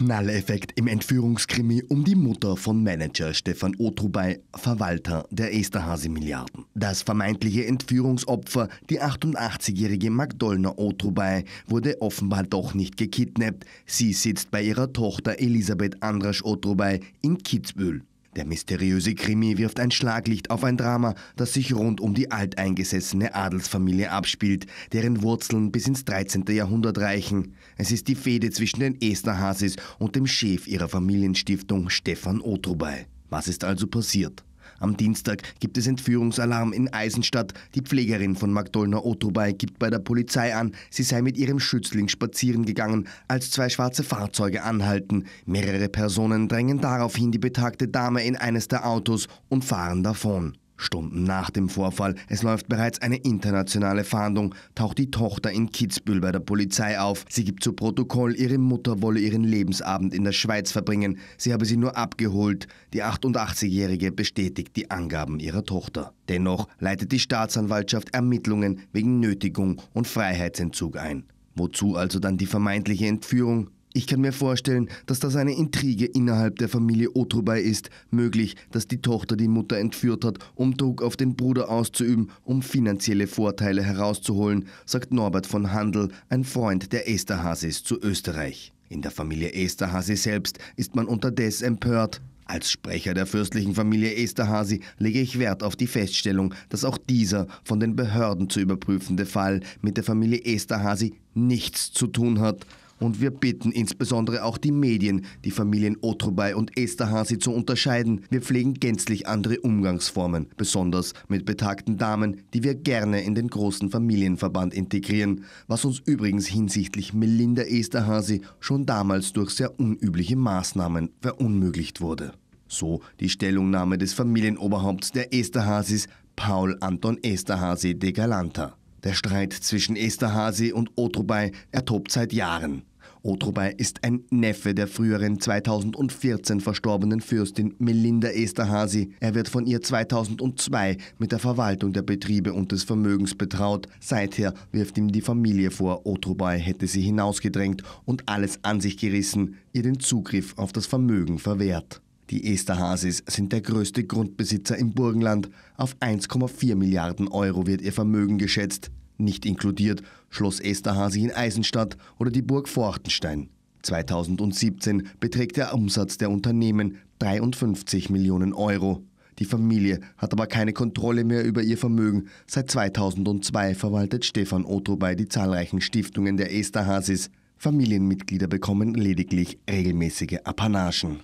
Knalleffekt im Entführungskrimi um die Mutter von Manager Stefan Otrubay, Verwalter der esterhase milliarden Das vermeintliche Entführungsopfer, die 88-jährige Magdolna Otrubay, wurde offenbar doch nicht gekidnappt. Sie sitzt bei ihrer Tochter Elisabeth Andrasch Otrubay in Kitzbühel. Der mysteriöse Krimi wirft ein Schlaglicht auf ein Drama, das sich rund um die alteingesessene Adelsfamilie abspielt, deren Wurzeln bis ins 13. Jahrhundert reichen. Es ist die Fehde zwischen den Esnerhasis und dem Chef ihrer Familienstiftung Stefan Otrubay. Was ist also passiert? Am Dienstag gibt es Entführungsalarm in Eisenstadt. Die Pflegerin von Magdolner Otrobay gibt bei der Polizei an, sie sei mit ihrem Schützling spazieren gegangen, als zwei schwarze Fahrzeuge anhalten. Mehrere Personen drängen daraufhin die betagte Dame in eines der Autos und fahren davon. Stunden nach dem Vorfall, es läuft bereits eine internationale Fahndung, taucht die Tochter in Kitzbühel bei der Polizei auf. Sie gibt zu Protokoll, ihre Mutter wolle ihren Lebensabend in der Schweiz verbringen. Sie habe sie nur abgeholt. Die 88-Jährige bestätigt die Angaben ihrer Tochter. Dennoch leitet die Staatsanwaltschaft Ermittlungen wegen Nötigung und Freiheitsentzug ein. Wozu also dann die vermeintliche Entführung? Ich kann mir vorstellen, dass das eine Intrige innerhalb der Familie Otrubei ist. Möglich, dass die Tochter die Mutter entführt hat, um Druck auf den Bruder auszuüben, um finanzielle Vorteile herauszuholen, sagt Norbert von Handel, ein Freund der Esterhasis zu Österreich. In der Familie Esterhasi selbst ist man unterdessen empört. Als Sprecher der fürstlichen Familie Esterhasi lege ich Wert auf die Feststellung, dass auch dieser von den Behörden zu überprüfende Fall mit der Familie Esterhasi nichts zu tun hat und wir bitten insbesondere auch die Medien, die Familien Otrobay und Esterhasi zu unterscheiden. Wir pflegen gänzlich andere Umgangsformen, besonders mit betagten Damen, die wir gerne in den großen Familienverband integrieren, was uns übrigens hinsichtlich Melinda Esterhasi schon damals durch sehr unübliche Maßnahmen verunmöglicht wurde. So die Stellungnahme des Familienoberhaupts der Esterhasis, Paul Anton Esterhasi de Galanta. Der Streit zwischen Esterhasi und Otrobay ertobt seit Jahren. Otrobay ist ein Neffe der früheren 2014 verstorbenen Fürstin Melinda Esterhasi. Er wird von ihr 2002 mit der Verwaltung der Betriebe und des Vermögens betraut. Seither wirft ihm die Familie vor, Otrobay hätte sie hinausgedrängt und alles an sich gerissen, ihr den Zugriff auf das Vermögen verwehrt. Die Esterhasis sind der größte Grundbesitzer im Burgenland. Auf 1,4 Milliarden Euro wird ihr Vermögen geschätzt nicht inkludiert Schloss Esterhasi in Eisenstadt oder die Burg Forchtenstein. 2017 beträgt der Umsatz der Unternehmen 53 Millionen Euro. Die Familie hat aber keine Kontrolle mehr über ihr Vermögen. Seit 2002 verwaltet Stefan Otrobay die zahlreichen Stiftungen der Esterhasis. Familienmitglieder bekommen lediglich regelmäßige Apanagen.